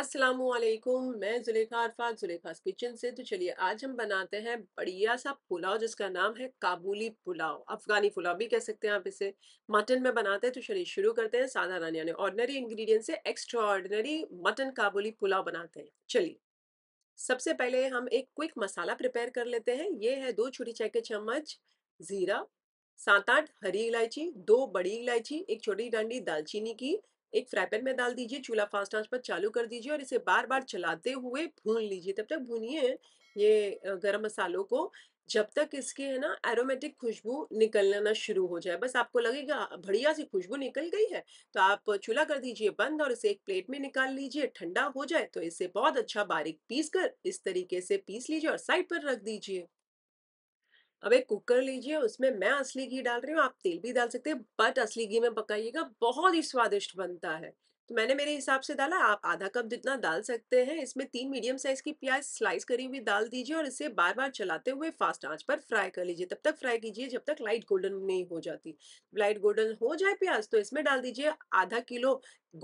असलम मैं जुलेखा अरफात जुलेखा किचन से तो चलिए आज हम बनाते हैं बढ़िया सा पुलाव जिसका नाम है काबुली पुलाव अफ़गानी पुलाव भी कह सकते हैं आप इसे मटन में बनाते हैं तो चलिए शुरू करते हैं साधारण यानी ऑर्डनरी इंग्रेडिएंट से extraordinary mutton Kabuli pulao बनाते हैं चलिए सबसे पहले हम एक क्विक मसाला प्रिपेयर कर लेते हैं ये है दो छोटी चाय के चम्मच ज़ीरा सात आठ हरी इलायची दो बड़ी इलायची एक छोटी डांडी दालचीनी की एक फ्राई पैन में डाल दीजिए चूल्हा फास्ट आंच पर चालू कर दीजिए और इसे बार बार चलाते हुए भून लीजिए तब तक भूनिए ये गरम मसालों को जब तक इसके है ना एरोमेटिक खुशबू निकलना शुरू हो जाए बस आपको लगेगा बढ़िया सी खुशबू निकल गई है तो आप चूल्हा कर दीजिए बंद और इसे एक प्लेट में निकाल लीजिए ठंडा हो जाए तो इसे बहुत अच्छा बारीक पीस कर इस तरीके से पीस लीजिए और साइड पर रख दीजिए अब एक कुकर लीजिए उसमें मैं असली घी डाल रही हूँ आप तेल भी डाल सकते हैं बट असली घी में पकाइएगा बहुत ही स्वादिष्ट बनता है तो मैंने मेरे हिसाब से डाला आप आधा कप जितना डाल सकते हैं इसमें तीन मीडियम साइज की प्याज स्लाइस करी हुई डाल दीजिए और इसे बार बार चलाते हुए फास्ट आंच पर फ्राई कर लीजिए तब तक फ्राई कीजिए जब तक लाइट गोल्डन नहीं हो जाती लाइट गोल्डन हो जाए प्याज तो इसमें डाल दीजिए आधा किलो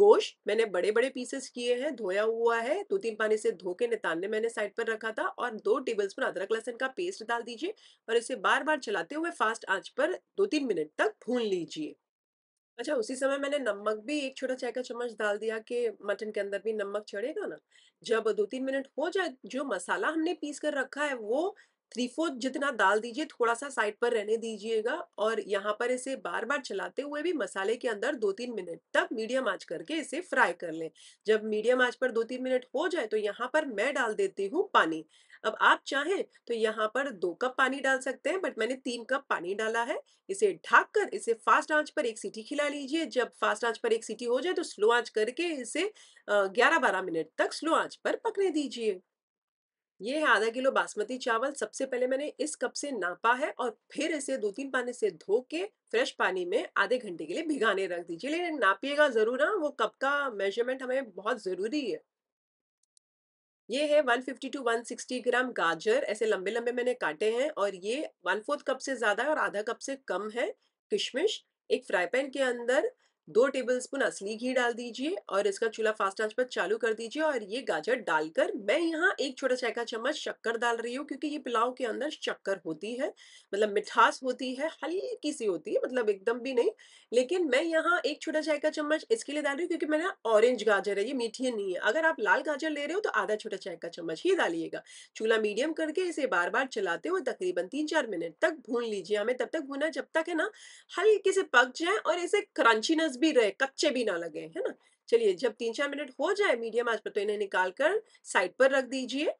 गोश मैंने बड़े बड़े पीसेस किए हैं धोया हुआ है दो तीन पानी से धो के नितानने मैंने साइड पर रखा था और दो टेबल स्पून अदरक लहसन का पेस्ट डाल दीजिए और इसे बार बार चलाते हुए फास्ट आंच पर दो तीन मिनट तक भून लीजिए अच्छा उसी समय मैंने नमक भी एक छोटा चाय का चम्मच डाल दिया कि मटन के अंदर भी नमक चढ़ेगा ना जब दो तीन मिनट हो जाए जो मसाला हमने पीस कर रखा है वो थ्री फोर्थ जितना डाल दीजिए थोड़ा सा साइड पर रहने दीजिएगा और यहाँ पर इसे बार बार चलाते हुए भी मसाले के अंदर दो तीन मिनट तक मीडियम आंच करके इसे फ्राई कर लें जब मीडियम आंच पर दो तीन मिनट हो जाए तो यहाँ पर मैं डाल देती हूँ पानी अब आप चाहें तो यहाँ पर दो कप पानी डाल सकते हैं बट मैंने तीन कप पानी डाला है इसे ढाक कर इसे फास्ट आंच पर एक सीटी खिला लीजिए जब फास्ट आंच पर एक सीटी हो जाए तो स्लो आंच करके इसे ग्यारह बारह मिनट तक स्लो आंच पर पकने दीजिए ये है आधा किलो बासमती चावल सबसे पहले मैंने इस कप से नापा है और फिर इसे दो तीन पानी से धो के फ्रेश पानी में आधे घंटे के लिए भिगाने रख दीजिए लेकिन नापिएगा जरूर ना हाँ, वो कप का मेजरमेंट हमें बहुत जरूरी है ये है 150 टू 160 ग्राम गाजर ऐसे लंबे लंबे मैंने काटे हैं और ये वन फोर्थ कप से ज्यादा और आधा कप से कम है किशमिश एक फ्राई पैन के अंदर दो टेबलस्पून असली घी डाल दीजिए और इसका चूल्हा फास्ट आंच पर चालू कर दीजिए और ये गाजर डालकर मैं यहाँ एक छोटा चाय का चम्मच शक्कर डाल रही हूँ क्योंकि ये पुलाव के अंदर शक्कर होती है मतलब मिठास होती है हल्की सी होती है मतलब एकदम भी नहीं लेकिन मैं यहाँ एक छोटा चाय का चम्मच इसके लिए डाल रही हूँ क्योंकि मेरा ऑरेंज गाजर है ये मीठी नहीं है अगर आप लाल गाजर ले रहे हो तो आधा छोटा चाय का चम्मच ही डालिएगा चूल्हा मीडियम करके इसे बार बार चलाते हुए तकरीबन तीन चार मिनट तक भून लीजिए हमें तब तक भूना जब तक है ना हल्के से पक जाए और इसे क्रंचीनेस भी रहे कच्चे भी ना लगे है ना चलिए जब तीन चार मिनट हो जाए मीडियम आंच पर तो इन्हें निकाल कर साइड पर रख दीजिए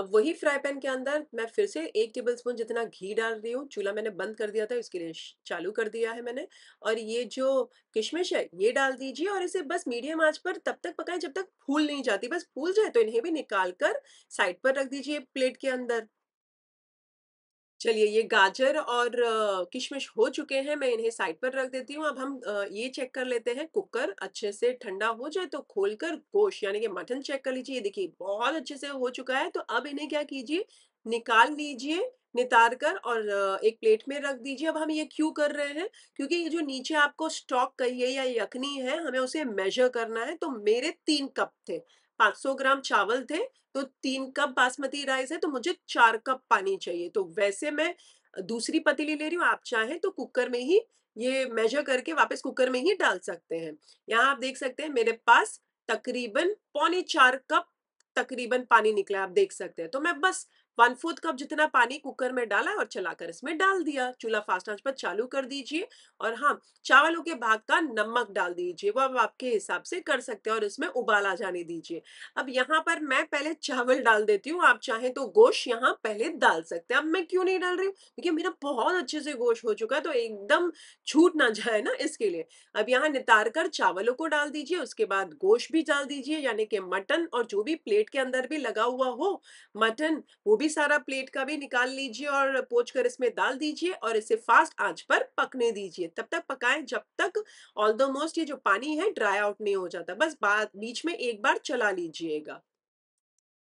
अब वही फ्राई पैन के अंदर मैं फिर से एक टेबल स्पून जितना घी डाल रही हूँ चूल्हा मैंने बंद कर दिया था इसके लिए चालू कर दिया है मैंने और ये जो किशमिश है ये डाल दीजिए और इसे बस मीडियम आंच पर तब तक पकाएं जब तक फूल नहीं जाती बस फूल जाए तो इन्हें भी निकाल कर साइड पर रख दीजिए प्लेट के अंदर चलिए ये गाजर और किशमिश हो चुके हैं मैं इन्हें साइड पर रख देती हूँ अब हम ये चेक कर लेते हैं कुकर अच्छे से ठंडा हो जाए तो खोलकर गोश यानी कि मटन चेक कर लीजिए ये देखिए बहुत अच्छे से हो चुका है तो अब इन्हें क्या कीजिए निकाल लीजिए नितार कर और एक प्लेट में रख दीजिए अब हम ये क्यों कर रहे हैं क्योंकि ये जो नीचे आपको स्टॉक कहिए या यखनी है हमें उसे मेजर करना है तो मेरे तीन कप थे 500 ग्राम चावल थे तो तीन कप बासमती राइस है तो मुझे चार कप पानी चाहिए तो वैसे मैं दूसरी पतीली ले रही हूँ आप चाहें तो कुकर में ही ये मेजर करके वापस कुकर में ही डाल सकते हैं यहाँ आप देख सकते हैं मेरे पास तकरीबन पौने चार कप तकरीबन पानी निकला आप देख सकते हैं तो मैं बस वन फोर्थ कप जितना पानी कुकर में डाला और चलाकर इसमें डाल दिया चूल्हा फास्ट आंच पर चालू कर दीजिए और हाँ चावलों के भाग का नमक डाल दीजिए वो आप आपके हिसाब से कर सकते हैं और इसमें उबाल आ जाने दीजिए अब यहाँ पर मैं पहले चावल डाल देती हूँ आप चाहे तो गोश्त यहाँ पहले डाल सकते हैं अब मैं क्यों नहीं डाल रही हूँ क्योंकि मेरा बहुत अच्छे से गोश्त हो चुका है तो एकदम छूट ना जाए ना इसके लिए अब यहाँ नितार कर चावलों को डाल दीजिए उसके बाद गोश्त भी डाल दीजिए यानी कि मटन और जो भी प्लेट के अंदर भी लगा हुआ हो मटन वो भी सारा प्लेट का भी निकाल लीजिए और पोच कर इसमें डाल दीजिए और इसे फास्ट आंच पर पकने दीजिए तब तक पकाएं जब तक ऑल द मोस्ट ये जो पानी है ड्राई आउट नहीं हो जाता बस बीच में एक बार चला लीजिएगा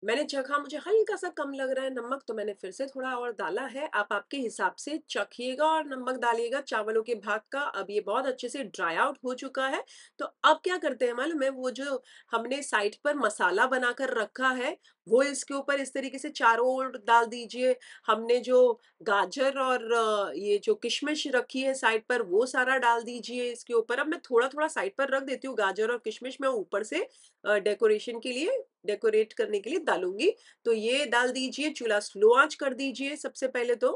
मैंने चखा मुझे हल्का हाँ, सा कम लग रहा है नमक तो मैंने फिर से थोड़ा और डाला है आप आपके हिसाब से चखिएगा और नमक डालिएगा चावलों के भाग का अब ये बहुत अच्छे से ड्राई आउट हो चुका है तो अब क्या करते हैं मालूम है वो जो हमने साइड पर मसाला बनाकर रखा है वो इसके ऊपर इस तरीके से चारों ओर डाल दीजिए हमने जो गाजर और ये जो किशमिश रखी है साइड पर वो सारा डाल दीजिए इसके ऊपर अब मैं थोड़ा थोड़ा साइड पर रख देती हूँ गाजर और किशमिश मैं ऊपर से डेकोरेशन के लिए डेकोरेट करने के लिए डालूंगी तो ये डाल दीजिए चूल्हा स्लो आंच कर दीजिए सबसे पहले तो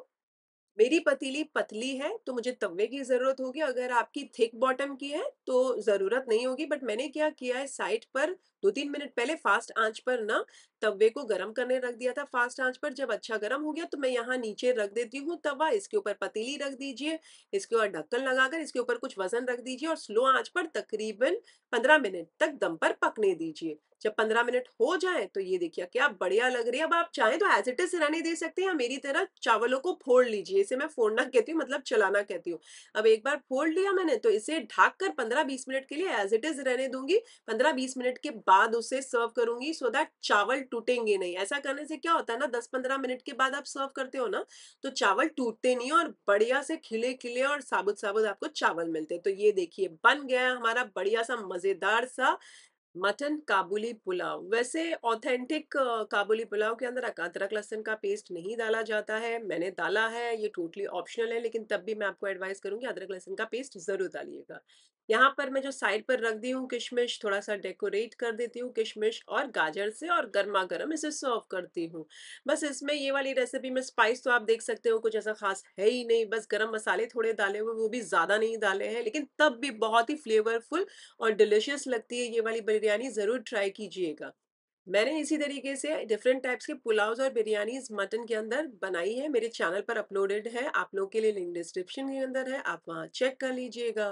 मेरी पतीली पतली है तो मुझे तवे की ज़रूरत होगी अगर आपकी थिक बॉटम की है तो ज़रूरत नहीं होगी बट मैंने क्या किया है साइड पर दो तीन मिनट पहले फास्ट आंच पर ना तवे को गर्म करने रख दिया था फास्ट आंच पर जब अच्छा गर्म हो गया तो मैं यहाँ नीचे रख देती हूँ तवा इसके ऊपर पतीली रख दीजिए इसके ऊपर ढक्कन लगाकर इसके ऊपर कुछ वजन रख दीजिए और स्लो आंच पर तकरीबन पंद्रह मिनट तक दम पर पकने दीजिए जब पंद्रह मिनट हो जाए तो ये देखिए क्या बढ़िया लग रही है अब आप चाहें तो एज इट इज रहने दे सकते हैं मेरी तरह चावलों को फोड़ लीजिए इसे मैं फोड़ना कहती हूँ मतलब चलाना कहती हूँ अब एक बार फोड़ लिया मैंने तो इसे ढाक कर पंद्रह बीस मिनट के लिए एज इट इज रहने दूंगी पंद्रह बीस मिनट के बाद बाद उसे सर्व करूंगी सो दैट चावल टूटेंगे नहीं ऐसा करने से क्या होता है ना दस पंद्रह मिनट के बाद आप सर्व करते हो ना तो चावल टूटते नहीं और बढ़िया से खिले खिले और साबुत साबुत आपको चावल मिलते तो ये देखिए बन गया हमारा बढ़िया सा मजेदार सा मटन काबुली पुलाव वैसे ऑथेंटिक काबुली पुलाव के अंदर अदरक लहसन का पेस्ट नहीं डाला जाता है मैंने डाला है ये टोटली ऑप्शनल है लेकिन तब भी मैं आपको एडवाइस करूंगी अदरक लहसन का पेस्ट ज़रूर डालिएगा यहाँ पर मैं जो साइड पर रख दी हूँ किशमिश थोड़ा सा डेकोरेट कर देती हूँ किशमिश और गाजर से और गर्मा गर्म इसे सर्व करती हूँ बस इसमें ये वाली रेसिपी में स्पाइस तो आप देख सकते हो कुछ ऐसा खास है ही नहीं बस गर्म मसाले थोड़े डाले हुए वो भी ज़्यादा नहीं डाले हैं लेकिन तब भी बहुत ही फ्लेवरफुल और डिलिशियस लगती है ये वाली बिरयानी ज़रूर ट्राई कीजिएगा मैंने इसी तरीके से डिफरेंट टाइप्स के पुलाव और बिरयानीज मटन के अंदर बनाई है मेरे चैनल पर अपलोडेड है आप लोगों के लिए लिंक डिस्क्रिप्शन के अंदर है आप वहाँ चेक कर लीजिएगा